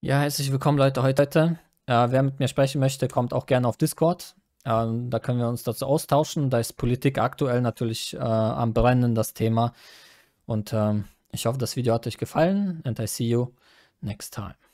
Ja, herzlich willkommen, Leute, heute. Äh, wer mit mir sprechen möchte, kommt auch gerne auf Discord. Ähm, da können wir uns dazu austauschen. Da ist Politik aktuell natürlich äh, am Brennen das Thema. Und ähm, ich hoffe, das Video hat euch gefallen. And I see you next time.